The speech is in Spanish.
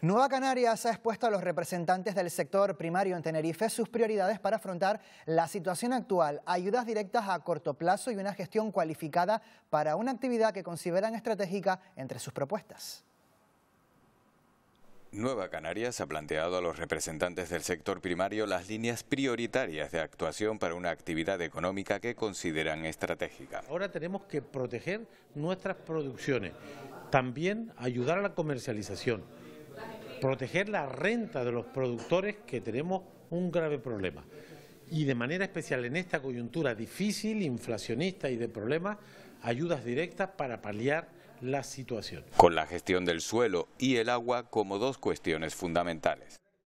Nueva Canarias ha expuesto a los representantes del sector primario en Tenerife sus prioridades para afrontar la situación actual, ayudas directas a corto plazo y una gestión cualificada para una actividad que consideran estratégica entre sus propuestas. Nueva Canarias ha planteado a los representantes del sector primario las líneas prioritarias de actuación para una actividad económica que consideran estratégica. Ahora tenemos que proteger nuestras producciones, también ayudar a la comercialización proteger la renta de los productores que tenemos un grave problema. Y de manera especial en esta coyuntura difícil, inflacionista y de problemas, ayudas directas para paliar la situación. Con la gestión del suelo y el agua como dos cuestiones fundamentales.